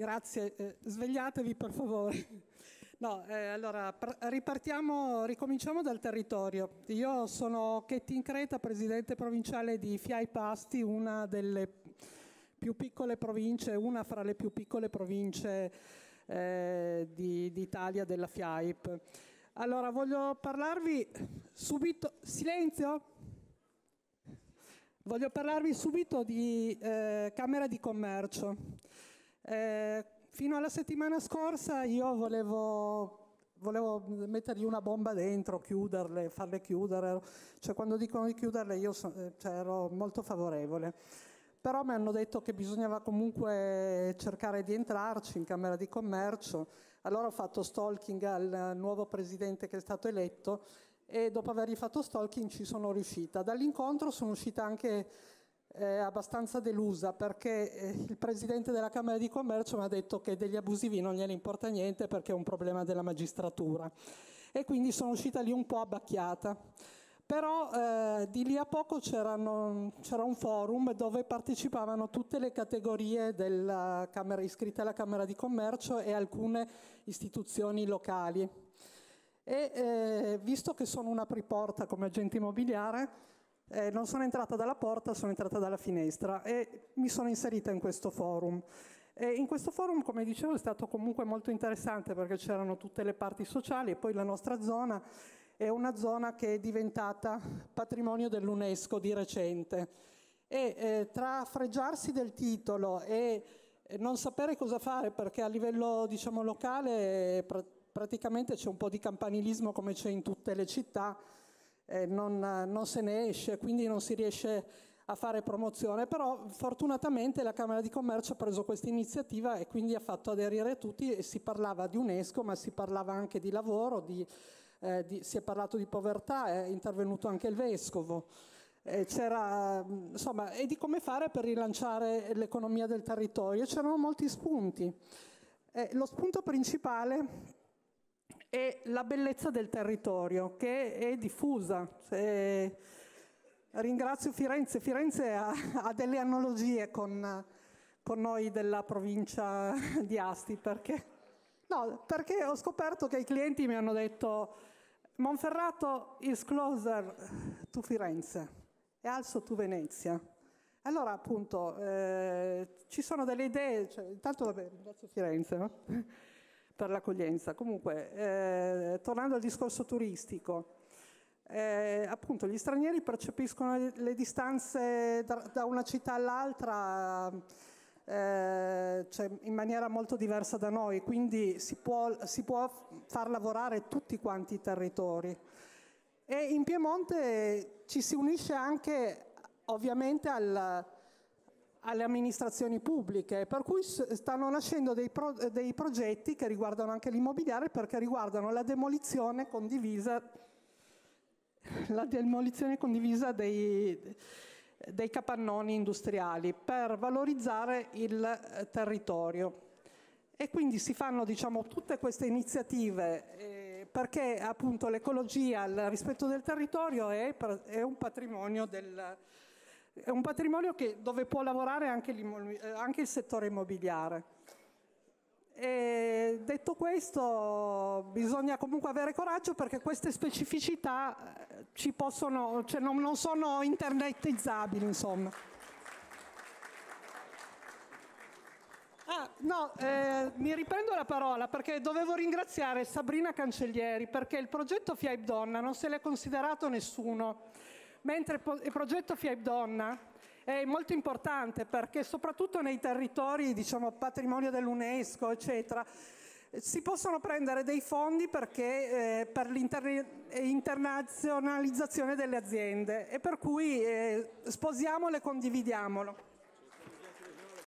Grazie, eh, svegliatevi per favore. No, eh, allora ripartiamo, ricominciamo dal territorio. Io sono Chettin Creta, presidente provinciale di Fiai Pasti, una delle più piccole province, una fra le più piccole province eh, di, d'Italia della FIAIP. Allora voglio parlarvi subito, silenzio, voglio parlarvi subito di eh, Camera di Commercio. Eh, fino alla settimana scorsa io volevo, volevo, mettergli una bomba dentro, chiuderle, farle chiudere, cioè quando dicono di chiuderle io so, eh, cioè, ero molto favorevole. Però mi hanno detto che bisognava comunque cercare di entrarci in Camera di Commercio, allora ho fatto stalking al nuovo presidente che è stato eletto e dopo avergli fatto stalking ci sono riuscita. Dall'incontro sono uscita anche eh, abbastanza delusa perché eh, il presidente della Camera di Commercio mi ha detto che degli abusivi non gliene importa niente perché è un problema della magistratura e quindi sono uscita lì un po' abbacchiata. Però eh, di lì a poco c'era un forum dove partecipavano tutte le categorie camera, iscritte alla Camera di Commercio e alcune istituzioni locali. E eh, visto che sono una priporta come agente immobiliare, eh, non sono entrata dalla porta, sono entrata dalla finestra e mi sono inserita in questo forum. E in questo forum, come dicevo, è stato comunque molto interessante perché c'erano tutte le parti sociali e poi la nostra zona è una zona che è diventata patrimonio dell'UNESCO di recente. E eh, tra freggiarsi del titolo e eh, non sapere cosa fare perché a livello diciamo, locale eh, pr praticamente c'è un po' di campanilismo come c'è in tutte le città, eh, non, non, se ne esce, quindi non si riesce a fare promozione, però fortunatamente la Camera di Commercio ha preso questa iniziativa e quindi ha fatto aderire tutti e si parlava di UNESCO, ma si parlava anche di lavoro, di, eh, di, si è parlato di povertà, è intervenuto anche il Vescovo. c'era, insomma, e di come fare per rilanciare l'economia del territorio. C'erano molti spunti. Eh, lo spunto principale e la bellezza del territorio che è diffusa. E eh, ringrazio Firenze, Firenze ha, ha delle analogie con, con, noi della provincia di Asti perché, no, perché ho scoperto che i clienti mi hanno detto Monferrato is closer to Firenze e also to Venezia. Allora appunto eh, ci sono delle idee, cioè, intanto vabbè, ringrazio Firenze. No? per l'accoglienza. Comunque, eh, tornando al discorso turistico, eh, appunto gli stranieri percepiscono le, distanze da, da, una città all'altra eh, cioè in maniera molto diversa da noi, quindi si può, si può, far lavorare tutti quanti i territori. E in Piemonte ci si unisce anche ovviamente al, alle amministrazioni pubbliche, per cui stanno nascendo dei, pro, dei progetti che riguardano anche l'immobiliare perché riguardano la demolizione condivisa, la demolizione condivisa dei, dei capannoni industriali per valorizzare il eh, territorio. E quindi si fanno diciamo, tutte queste iniziative eh, perché appunto l'ecologia, il rispetto del territorio è, è un patrimonio del territorio è un patrimonio che, dove può lavorare anche, eh, anche il settore immobiliare. E detto questo, bisogna comunque avere coraggio perché queste specificità eh, possono, cioè non, non sono internetizzabili, insomma. Ah, no, eh, mi riprendo la parola perché dovevo ringraziare Sabrina Cancellieri perché il progetto FIAIP Donna non se l'è considerato nessuno mentre il progetto FIAP Donna è molto importante perché soprattutto nei territori, diciamo, patrimonio dell'UNESCO, eccetera, si possono prendere dei fondi perché, eh, per l'internazionalizzazione eh, delle aziende e per cui eh, sposiamolo e condividiamolo.